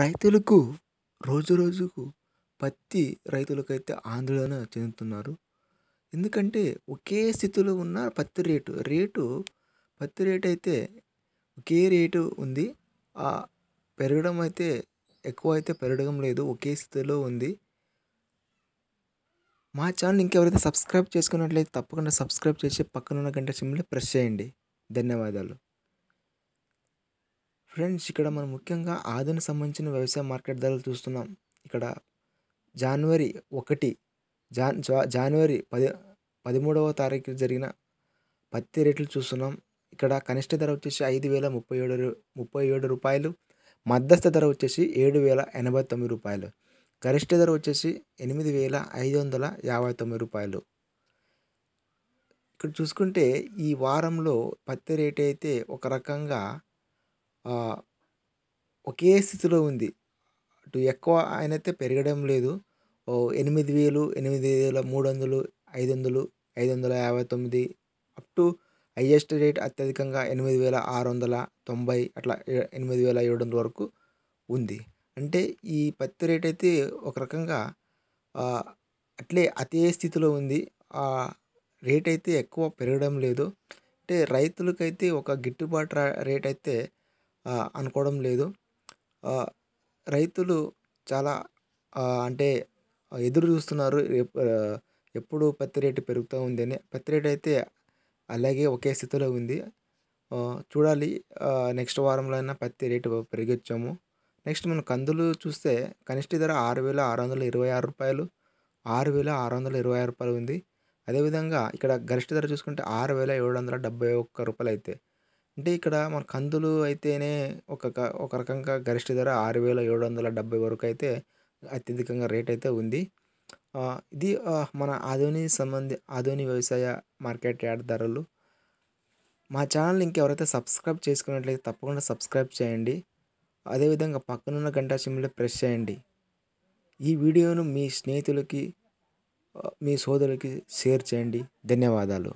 రైతులకు రోజు రోజుకు పత్తి రైతులకైతే ఆందోళన చెందుతున్నారు ఎందుకంటే ఒకే స్థితిలో ఉన్న పత్తి రేటు రేటు పత్తి రేటు అయితే ఒకే రేటు ఉంది ఆ పెరగడం అయితే ఎక్కువ అయితే పెరగడం లేదు ఒకే స్థితిలో ఉంది మా ఛానల్ ఇంకెవరైతే సబ్స్క్రైబ్ చేసుకున్నట్లయితే తప్పకుండా సబ్స్క్రైబ్ చేసి పక్కన ఉన్న గంట సిమ్లో ప్రెస్ చేయండి ధన్యవాదాలు ఫ్రెండ్స్ ఇక్కడ మనం ముఖ్యంగా ఆదిని సంబంధించిన వ్యవసాయ మార్కెట్ ధరలు చూస్తున్నాం ఇక్కడ జనవరి ఒకటి జాన్ జనవరి పది పదమూడవ తారీఖు జరిగిన పత్తి రేట్లు చూస్తున్నాం ఇక్కడ కనిష్ట ధర వచ్చేసి ఐదు వేల ముప్పై ఏడు ముప్పై ఏడు రూపాయలు మధ్యస్థ ధర వచ్చేసి ఏడు వేల ఎనభై తొమ్మిది రూపాయలు గరిష్ట ధర వచ్చేసి ఎనిమిది వేల ఐదు వందల యాభై తొమ్మిది రూపాయలు ఇక్కడ చూసుకుంటే ఈ వారంలో పత్తి రేట్ అయితే ఒక రకంగా ఒకే స్థితిలో ఉంది అటు ఎక్కువ ఆయన అయితే పెరగడం లేదు ఎనిమిది వేలు ఎనిమిది వేల మూడు వందలు ఐదు వందలు ఐదు వందల యాభై తొమ్మిది అప్ టు హయ్యెస్ట్ రేట్ అత్యధికంగా ఎనిమిది వేల ఆరు వందల తొంభై అట్లా ఎనిమిది వేల ఏడు వందల వరకు ఉంది అంటే ఈ పత్తి రేట్ అయితే ఒక రకంగా అట్లే అతే స్థితిలో ఉంది ఆ రేట్ అయితే ఎక్కువ పెరగడం లేదు అంటే రైతులకైతే ఒక గిట్టుబాటు రేట్ అయితే అనుకోవడం లేదు రైతులు చాలా అంటే ఎదురు చూస్తున్నారు ఎప్పుడు పత్తి రేటు పెరుగుతూ ఉందని పత్తి రేటు అయితే అలాగే ఒకే స్థితిలో ఉంది చూడాలి నెక్స్ట్ వారంలో అయినా పత్తి రేటు పెరిగొచ్చాము నెక్స్ట్ మనం కందులు చూస్తే కనిష్ట ధర ఆరు వేల ఆరు వందల ఇరవై ఆరు రూపాయలు ఆరు వేల ఆరు వందల ఇరవై ఆరు రూపాయలు ఉంది అదేవిధంగా ఇక్కడ గరిష్ట ధర చూసుకుంటే ఆరు వేల ఏడు వందల డెబ్బై ఒక్క రూపాయలు అయితే అంటే ఇక్కడ మన కందులు అయితేనే ఒక ఒక రకంగా గరిష్ట ధర ఆరు వేల ఏడు వందల డెబ్బై వరకు అయితే అత్యధికంగా రేట్ అయితే ఉంది ఇది మన ఆధుని సంబంధి ఆధుని వ్యవసాయ మార్కెట్ యార్డ్ ధరలు మా ఛానల్ ఇంకెవరైతే సబ్స్క్రైబ్ చేసుకున్నట్లయితే తప్పకుండా సబ్స్క్రైబ్ చేయండి అదేవిధంగా పక్కనున్న గంటా సిమ్లో ప్రెస్ చేయండి ఈ వీడియోను మీ స్నేహితులకి మీ సోదరులకి షేర్ చేయండి ధన్యవాదాలు